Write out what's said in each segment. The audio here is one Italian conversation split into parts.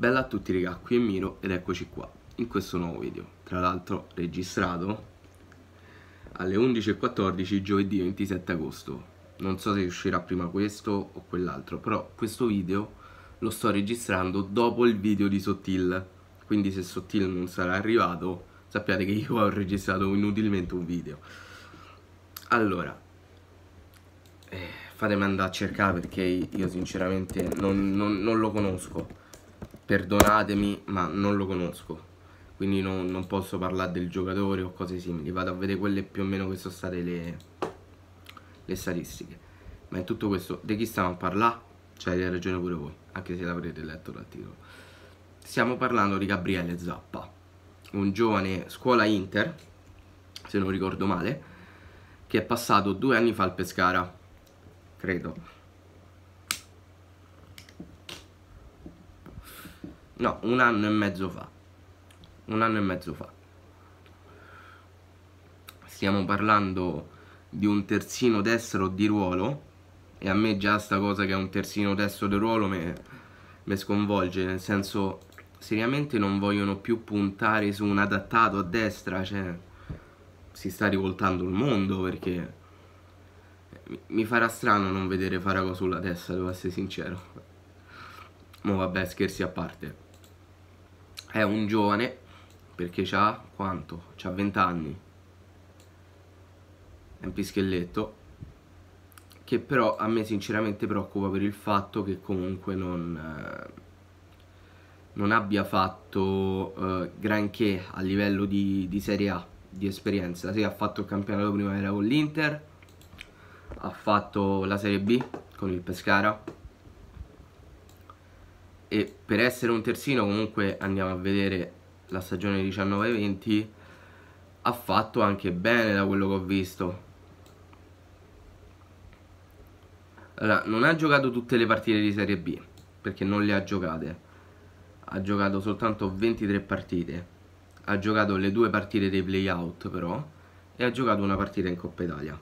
Bella a tutti raga, qui è Miro ed eccoci qua in questo nuovo video Tra l'altro registrato alle 11.14 giovedì 27 agosto Non so se uscirà prima questo o quell'altro Però questo video lo sto registrando dopo il video di Sottil Quindi se Sottil non sarà arrivato sappiate che io ho registrato inutilmente un video Allora eh, Fatemi andare a cercare perché io sinceramente non, non, non lo conosco perdonatemi, ma non lo conosco. Quindi non, non posso parlare del giocatore o cose simili. Vado a vedere quelle più o meno che sono state le, le statistiche. Ma in tutto questo, di chi stiamo a parlare? Cioè, avete ragione pure voi, anche se l'avrete letto dal titolo. Stiamo parlando di Gabriele Zappa, un giovane scuola Inter, se non ricordo male, che è passato due anni fa al Pescara, credo. No, un anno e mezzo fa. Un anno e mezzo fa. Stiamo parlando di un terzino destro di ruolo e a me già sta cosa che è un terzino destro di ruolo mi sconvolge, nel senso seriamente non vogliono più puntare su un adattato a destra, cioè si sta rivoltando il mondo perché mi farà strano non vedere Farago sulla testa, devo essere sincero. Ma vabbè, scherzi a parte è un giovane perché ha quanto? Ha 20 anni. È un pischelletto che però a me sinceramente preoccupa per il fatto che comunque non, eh, non abbia fatto eh, granché a livello di, di Serie A, di esperienza. Sì, ha fatto il campionato primavera con l'Inter, ha fatto la Serie B con il Pescara, e per essere un terzino comunque andiamo a vedere la stagione 19-20 ha fatto anche bene da quello che ho visto allora, non ha giocato tutte le partite di Serie B perché non le ha giocate ha giocato soltanto 23 partite ha giocato le due partite dei playout però e ha giocato una partita in Coppa Italia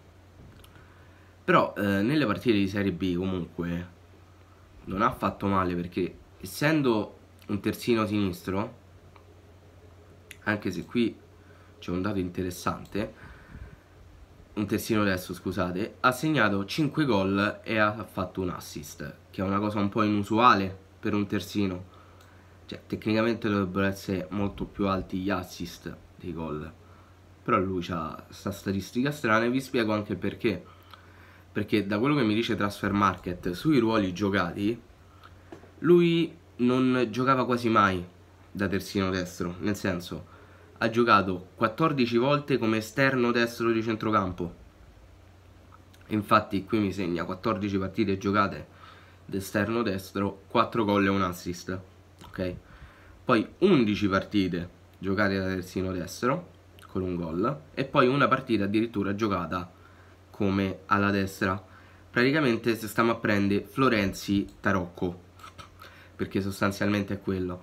però eh, nelle partite di Serie B comunque non ha fatto male perché essendo un terzino sinistro, anche se qui c'è un dato interessante, un terzino destro scusate, ha segnato 5 gol e ha fatto un assist, che è una cosa un po' inusuale per un terzino. Cioè, tecnicamente dovrebbero essere molto più alti gli assist dei gol. Però lui ha questa statistica strana e vi spiego anche perché. Perché da quello che mi dice Transfer Market sui ruoli giocati, lui non giocava quasi mai da terzino destro, nel senso ha giocato 14 volte come esterno destro di centrocampo. Infatti qui mi segna 14 partite giocate d'esterno destro, 4 gol e un assist. Ok? Poi 11 partite giocate da terzino destro con un gol e poi una partita addirittura giocata come alla destra. Praticamente si stiamo a prendere Florenzi Tarocco perché sostanzialmente è quello.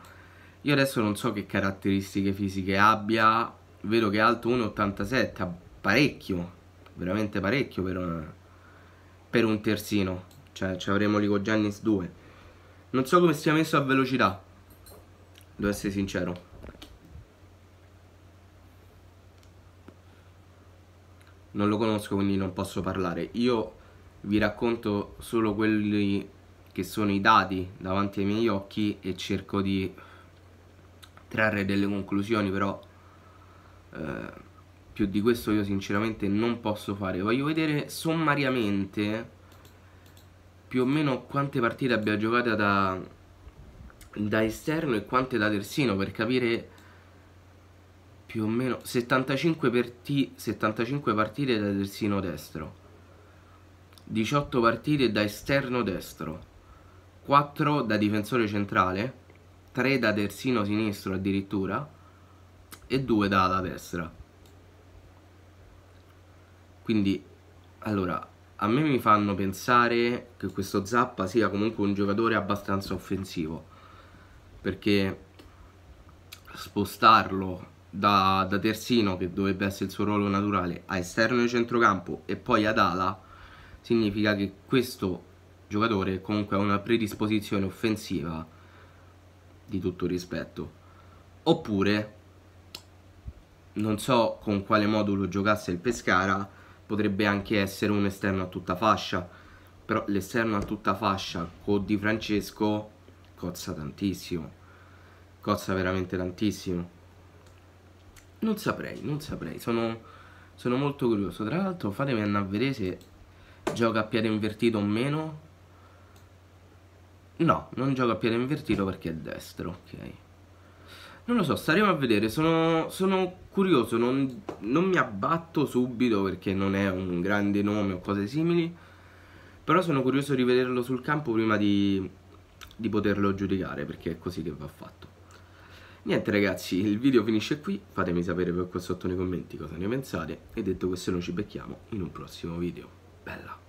Io adesso non so che caratteristiche fisiche abbia, vedo che è alto 1,87, parecchio, veramente parecchio per un, per un terzino, cioè ci avremo Lico Giannis 2. Non so come sia messo a velocità, devo essere sincero. Non lo conosco quindi non posso parlare. Io vi racconto solo quelli che sono i dati davanti ai miei occhi e cerco di trarre delle conclusioni però eh, più di questo io sinceramente non posso fare voglio vedere sommariamente più o meno quante partite abbia giocato da, da esterno e quante da terzino per capire più o meno 75, parti, 75 partite da terzino destro 18 partite da esterno destro 4 da difensore centrale, 3 da terzino sinistro addirittura e 2 da ala destra. Quindi, allora, a me mi fanno pensare che questo Zappa sia comunque un giocatore abbastanza offensivo, perché spostarlo da, da terzino, che dovrebbe essere il suo ruolo naturale, a esterno di centrocampo e poi ad ala, significa che questo giocatore comunque ha una predisposizione offensiva di tutto rispetto. Oppure, non so con quale modulo giocasse il Pescara, potrebbe anche essere un esterno a tutta fascia, però l'esterno a tutta fascia con Di Francesco cozza tantissimo, cozza veramente tantissimo. Non saprei, non saprei, sono, sono molto curioso. Tra l'altro fatemi andare a vedere se gioca a piede invertito o meno, No, non gioco a piede invertito perché è destro, ok. Non lo so, staremo a vedere, sono, sono curioso, non, non, mi abbatto subito perché non è un grande nome o cose simili, però sono curioso di vederlo sul campo prima di, di poterlo giudicare perché è così che va fatto. Niente ragazzi, il video finisce qui, fatemi sapere poi qua sotto nei commenti cosa ne pensate e detto questo noi ci becchiamo in un prossimo video. Bella!